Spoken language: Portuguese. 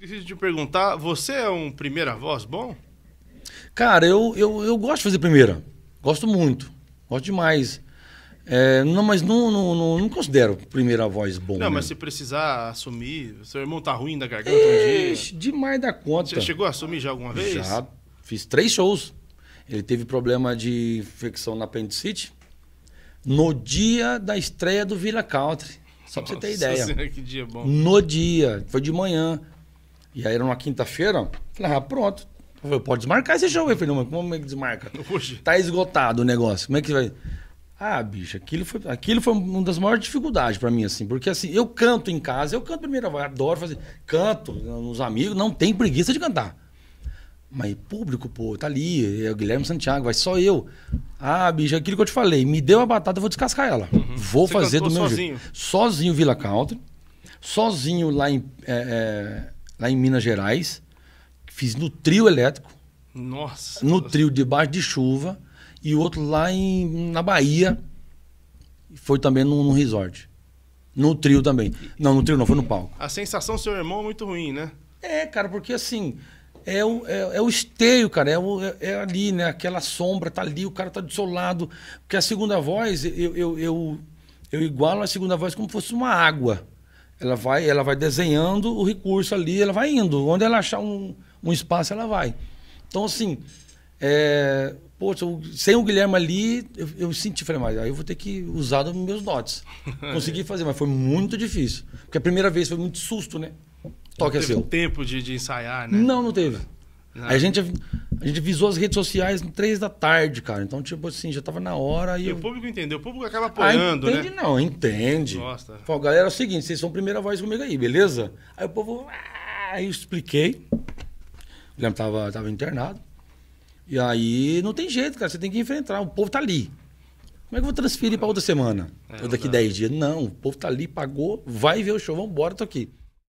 Esqueci de te perguntar, você é um primeira voz bom? Cara, eu, eu, eu gosto de fazer primeira. Gosto muito. Gosto demais. É, não, mas não, não, não, não, considero primeira voz bom. Não, né? mas se precisar assumir, seu irmão tá ruim da garganta um dia. Demais da conta. Você chegou a assumir já alguma vez? Já. Fiz três shows. Ele teve problema de infecção na apendicite no dia da estreia do Vila Country. Só pra Nossa, você ter ideia. Senhora, que dia bom. No dia. Foi de manhã. E aí era uma quinta-feira, falei, ah, pronto. Eu pode desmarcar esse jogo. Eu falei, não, mas como é que desmarca? Hoje. Tá esgotado o negócio. Como é que vai. Ah, bicho, aquilo foi, aquilo foi uma das maiores dificuldades para mim, assim. Porque, assim, eu canto em casa, eu canto primeira voz, adoro fazer. Canto nos amigos, não tem preguiça de cantar. Mas público, pô, tá ali, é o Guilherme Santiago, vai só eu. Ah, bicho, é aquilo que eu te falei, me deu a batata, eu vou descascar ela. Uhum. Vou Você fazer do meu sozinho. jeito. Sozinho Vila Country, sozinho lá em. É, é, lá em Minas Gerais. Fiz no trio elétrico. Nossa. No trio debaixo de chuva. E outro lá em, na Bahia. Foi também num, num resort. No trio também. Não, no trio não, foi no palco. A sensação do seu irmão é muito ruim, né? É, cara, porque assim. É o, é, é o esteio, cara. É, o, é, é, ali, né? Aquela sombra tá ali, o cara tá do seu lado. Porque a segunda voz, eu, eu, eu, eu igualo a segunda voz como se fosse uma água. Ela vai, ela vai desenhando o recurso ali, ela vai indo. Onde ela achar um, um espaço, ela vai. Então, assim, é, poxa, sem o Guilherme ali, eu, eu senti, falei, mas aí eu vou ter que usar dos meus dotes. Consegui fazer, mas foi muito difícil. Porque a primeira vez foi muito susto, né? Toque não teve seu. Assim, tempo de, de ensaiar, né? Não, não teve. Não. Aí a gente a gente visou as redes sociais três da tarde, cara. Então, tipo assim, já tava na hora e. e eu... O público entendeu, o público acaba ah, apoiando, ah, entende, né? Não, entende. Gosta. Falou, galera, é o seguinte, vocês são primeira voz comigo aí, beleza? Aí o povo. Ah", aí eu expliquei. O Guilherme tava, tava internado. E aí não tem jeito, cara. Você tem que enfrentar. O povo tá ali. Como é que eu vou transferir para outra semana? É, ou daqui 10 dias? Não, o povo tá ali, pagou, vai ver o show, vambora, tô aqui.